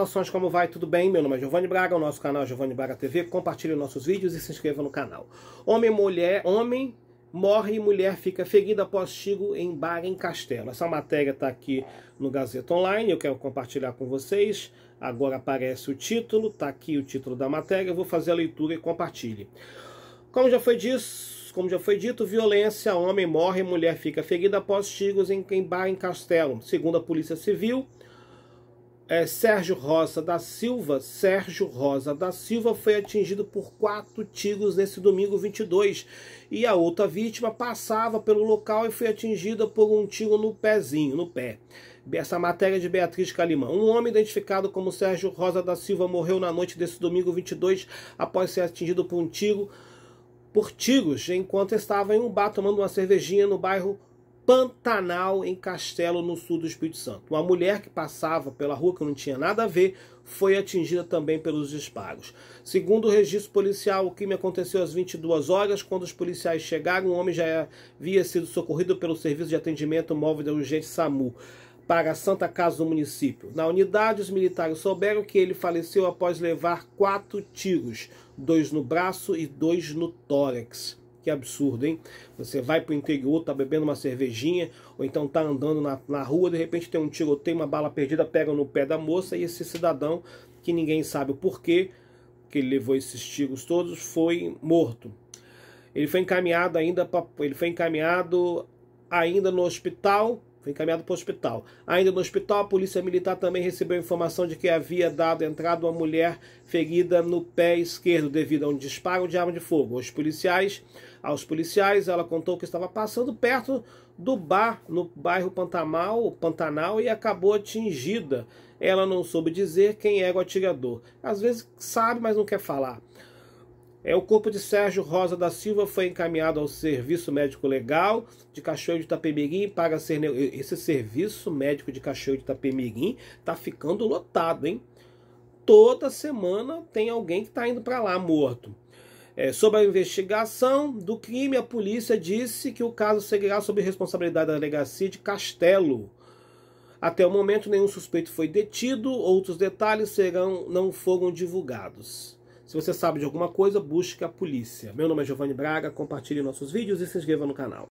Saudações, como vai? Tudo bem? Meu nome é Giovanni Braga, o nosso canal é Giovanni Braga TV. Compartilhe nossos vídeos e se inscreva no canal. Homem mulher, homem morre e mulher fica ferida após tiro em bar em Castelo. Essa matéria está aqui no Gazeta Online, eu quero compartilhar com vocês. Agora aparece o título, está aqui o título da matéria, eu vou fazer a leitura e compartilhe. Como já foi como já foi dito, violência, homem morre, mulher fica ferida após tiros em, em bar em Castelo. Segundo a Polícia Civil, é, Sérgio Rosa da Silva, Sérgio Rosa da Silva foi atingido por quatro tiros nesse domingo 22 e a outra vítima passava pelo local e foi atingida por um tiro no pezinho, no pé. Essa matéria de Beatriz Calimão. Um homem identificado como Sérgio Rosa da Silva morreu na noite desse domingo 22 após ser atingido por um tiro por tiros enquanto estava em um bar tomando uma cervejinha no bairro Pantanal, em Castelo, no sul do Espírito Santo. Uma mulher que passava pela rua que não tinha nada a ver foi atingida também pelos disparos. Segundo o registro policial, o crime aconteceu às 22 horas. Quando os policiais chegaram, o homem já havia sido socorrido pelo Serviço de Atendimento Móvel da Urgente SAMU para a Santa Casa do município. Na unidade, os militares souberam que ele faleceu após levar quatro tiros, dois no braço e dois no tórax. Que absurdo, hein? Você vai pro interior, tá bebendo uma cervejinha, ou então tá andando na, na rua, de repente tem um tiroteio, uma bala perdida, pega no pé da moça, e esse cidadão, que ninguém sabe o porquê, que ele levou esses tiros todos, foi morto. Ele foi encaminhado ainda, pra, ele foi encaminhado ainda no hospital foi encaminhado para o hospital. Ainda no hospital, a polícia militar também recebeu informação de que havia dado entrada uma mulher ferida no pé esquerdo devido a um disparo de arma de fogo. aos policiais, aos policiais, ela contou que estava passando perto do bar no bairro Pantanal, Pantanal e acabou atingida. Ela não soube dizer quem era o atirador. Às vezes sabe, mas não quer falar. É, o corpo de Sérgio Rosa da Silva foi encaminhado ao Serviço Médico Legal de Cachoeiro de Itapemirim para ser... Esse Serviço Médico de Cachoeiro de Itapemirim está ficando lotado, hein? Toda semana tem alguém que está indo para lá morto. É, sobre a investigação do crime, a polícia disse que o caso seguirá sob responsabilidade da delegacia de Castelo. Até o momento, nenhum suspeito foi detido, outros detalhes serão, não foram divulgados. Se você sabe de alguma coisa, busque a polícia. Meu nome é Giovanni Braga, compartilhe nossos vídeos e se inscreva no canal.